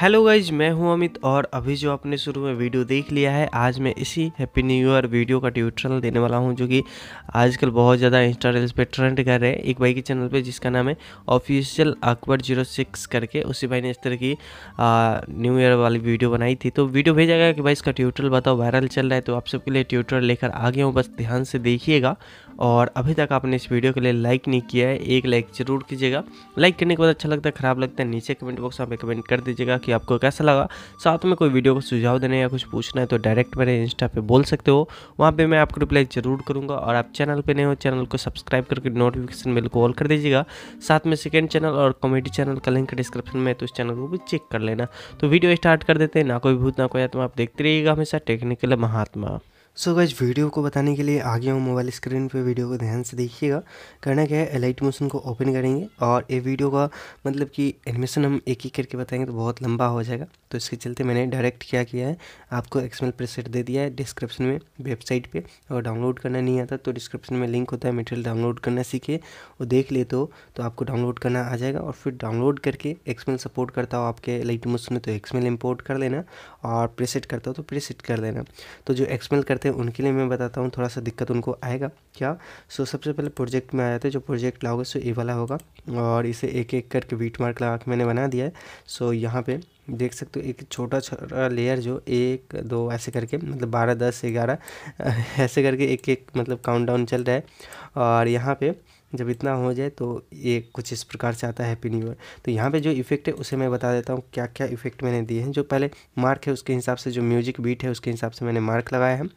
hello guys मैं हूं अमित और अभी जो आपने शुरू में वीडियो देख लिया है आज मैं इसी हैप्पी न्यू ईयर वीडियो का ट्यूटोरियल देने वाला हूं जो कि आजकल बहुत ज़्यादा इंस्टा रील्स पर ट्रेंड कर रहे हैं एक भाई के चैनल पे जिसका नाम है ऑफिशियल अकबर जीरो सिक्स करके उसी भाई ने इस तरह की न्यू ईयर वाली वीडियो बनाई थी तो वीडियो भेजा गया कि भाई इसका ट्यूटोरियल बताओ वायरल चल रहा है तो आप सबके लिए ट्यूटोरियल लेकर आ गया हूँ बस ध्यान से देखिएगा और अभी तक आपने इस वीडियो के लिए लाइक नहीं किया है एक लाइक जरूर कीजिएगा लाइक करने के बाद अच्छा लगता है खराब लगता है नीचे कमेंट बॉक्स में कमेंट कर दीजिएगा कि आपको कैसा लगा साथ में कोई वीडियो को सुझाव देने या कुछ पूछना है तो डायरेक्ट मेरे इंस्टा पर बोल सकते हो वहाँ पर मैं आपको रिप्लाई ज़रूर करूँगा और आप चैनल पर नए हो चैनल को सब्सक्राइब करके नोटिफिकेशन बिल को ऑल कर दीजिएगा साथ में सेकेंड चैनल और कॉमेडी चैनल का लिंक डिस्क्रिप्शन में तो इस चैनल को भी चेक कर लेना तो वीडियो स्टार्ट कर देते हैं ना कोई भूत ना कोई आत्मा आप देखते रहिएगा हमेशा टेक्निकल महात्मा सो गज गाइज वीडियो को बताने के लिए आगे हूँ मोबाइल स्क्रीन पे वीडियो को ध्यान से देखिएगा करना क्या है एलाइट मोशन को ओपन करेंगे और ये वीडियो का मतलब कि एनिमेशन हम एक ही करके बताएंगे तो बहुत लंबा हो जाएगा तो इसके चलते मैंने डायरेक्ट क्या किया है आपको एक्समेल प्रेसेट दे दिया है डिस्क्रिप्शन में वेबसाइट पर और डाउनलोड करना नहीं आता तो डिस्क्रिप्शन में लिंक होता है मटेरियल डाउनलोड करना सीखे और देख लेते हो तो आपको डाउनलोड करना आ जाएगा और फिर डाउनलोड करके एक्समेल सपोर्ट करता हो आपके एलाइट मोशन में तो एक्समेल इम्पोर्ट कर लेना और प्रेसेट करता हो तो प्रेसेट कर लेना तो जो एक्समेल करते हैं उनके लिए मैं बताता हूँ थोड़ा सा दिक्कत उनको आएगा क्या सो सबसे पहले प्रोजेक्ट में आ जाते हैं जो प्रोजेक्ट लाओगे सो ए वाला होगा और इसे एक एक करके वीट मार्क लगा के मैंने बना दिया है सो यहाँ पे देख सकते हो एक छोटा छोटा लेयर जो एक दो ऐसे करके मतलब बारह दस ग्यारह ऐसे करके एक एक मतलब काउंट डाउन चल रहा है और यहाँ पर जब इतना हो जाए तो ये कुछ इस प्रकार से आता है हैप्पी न्यू ईयर तो यहाँ पे जो इफेक्ट है उसे मैं बता देता हूँ क्या क्या इफेक्ट मैंने दिए हैं जो पहले मार्क है उसके हिसाब से जो म्यूजिक बीट है उसके हिसाब से मैंने मार्क लगाया है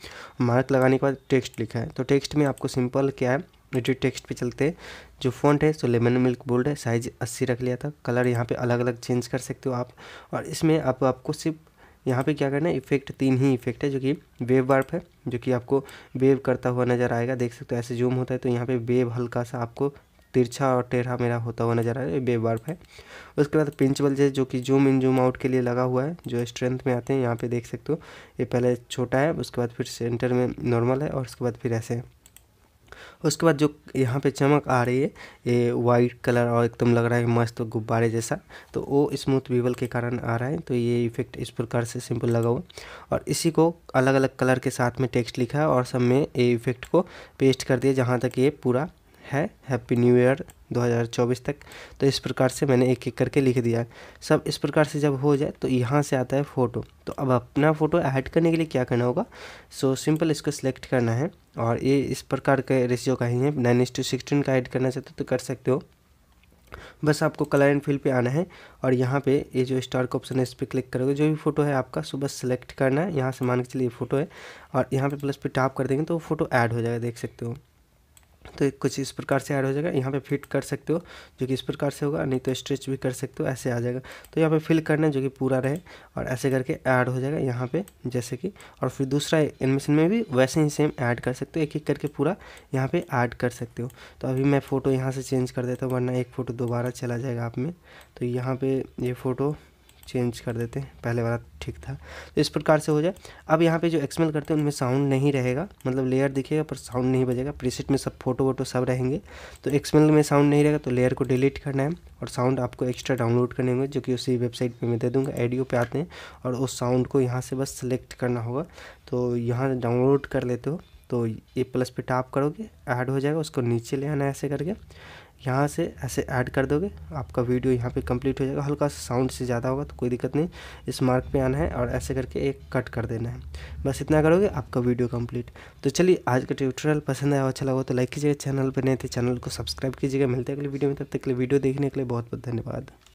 मार्क लगाने के बाद टेक्स्ट लिखा है तो टेक्स्ट में आपको सिंपल क्या है एडिट टेक्स्ट पे चलते हैं जो फ़ॉन्ट है सो लेमन मिल्क बोल्ड है साइज अस्सी रख लिया था कलर यहाँ पे अलग अलग चेंज कर सकते हो आप और इसमें आप आपको सिर्फ यहाँ पे क्या करना है इफेक्ट तीन ही इफेक्ट है जो कि वेव वार्प है जो कि आपको वेव करता हुआ नज़र आएगा देख सकते हो ऐसे जूम होता है तो यहाँ पे वेव हल्का सा आपको तिरछा और टेढ़ा मेरा होता हुआ नज़र आएगा वेव वार्प है उसके बाद पिंच बल जो कि जूम इन जूम आउट के लिए लगा हुआ है जो स्ट्रेंथ में आते हैं यहाँ पर देख सकते हो ये पहले छोटा है उसके बाद फिर सेंटर में नॉर्मल है और उसके बाद फिर ऐसे है उसके बाद जो यहाँ पे चमक आ रही है ये वाइट कलर और एकदम लग रहा है मस्त गुब्बारे जैसा तो वो स्मूथ वीवल के कारण आ रहा है तो ये इफेक्ट इस प्रकार से सिंपल लगा हुआ और इसी को अलग अलग कलर के साथ में टेक्स्ट लिखा और सब में ये इफेक्ट को पेस्ट कर दिया जहाँ तक ये पूरा है हैप्पी न्यू ईयर 2024 तक तो इस प्रकार से मैंने एक एक करके लिख दिया सब इस प्रकार से जब हो जाए तो यहाँ से आता है फ़ोटो तो अब अपना फ़ोटो ऐड करने के लिए क्या करना होगा सो so, सिंपल इसको सिलेक्ट करना है और ये इस प्रकार के रेशियो का ही है नाइन टू सिक्सटीन का ऐड करना चाहते हो तो कर सकते हो बस आपको कलर एंड फिल पे आना है और यहाँ पे ये जो स्टार का ऑप्शन है इस पर क्लिक करोगे जो भी फोटो है आपका सो बस सेलेक्ट करना है यहाँ से मान के चलिए फोटो है और यहाँ पे प्लस पे टैप कर देंगे तो वो फोटो ऐड हो जाएगा देख सकते हो तो कुछ इस प्रकार से ऐड हो जाएगा यहाँ पे फिट कर सकते हो जो कि इस प्रकार से होगा नहीं तो स्ट्रेच भी कर सकते हो ऐसे आ जाएगा तो यहाँ पे फिल करना है जो कि पूरा रहे और ऐसे करके ऐड हो जाएगा यहाँ पे जैसे कि और फिर दूसरा एडमिशन में भी वैसे ही सेम ऐड कर सकते हो एक एक करके पूरा यहाँ पर ऐड कर सकते हो तो अभी मैं फ़ोटो यहाँ से चेंज कर देता हूँ वरना एक फ़ोटो दोबारा चला जाएगा आप में तो यहाँ पर ये फ़ोटो चेंज कर देते हैं पहले वाला ठीक था तो इस प्रकार से हो जाए अब यहाँ पे जो एक्समेल करते हैं उनमें साउंड नहीं रहेगा मतलब लेयर दिखेगा पर साउंड नहीं बजेगा प्रीसेट में सब फोटो वोटो सब रहेंगे तो एक्समेल में साउंड नहीं रहेगा तो लेयर को डिलीट करना है और साउंड आपको एक्स्ट्रा डाउनलोड करने होंगे जो कि उसी वेबसाइट पर मैं दे दूँगा एडियो पर आते हैं और उस साउंड को यहाँ से बस सेलेक्ट करना होगा तो यहाँ डाउनलोड कर लेते हो तो ये प्लस पे टाप करोगे ऐड हो जाएगा उसको नीचे ले आना ऐसे करके यहाँ से ऐसे ऐड कर दोगे आपका वीडियो यहाँ पे कंप्लीट हो जाएगा हल्का साउंड से ज़्यादा होगा तो कोई दिक्कत नहीं इस मार्क पे आना है और ऐसे करके एक कट कर देना है बस इतना करोगे आपका वीडियो कंप्लीट तो चलिए आज का ट्यूटोरियल पसंद आया अच्छा लगा तो लाइक कीजिएगा चैनल पर नहीं थे चैनल को सब्सक्राइब कीजिएगा मिलते अगले वीडियो में तब तक के लिए वीडियो देखने के लिए बहुत बहुत धन्यवाद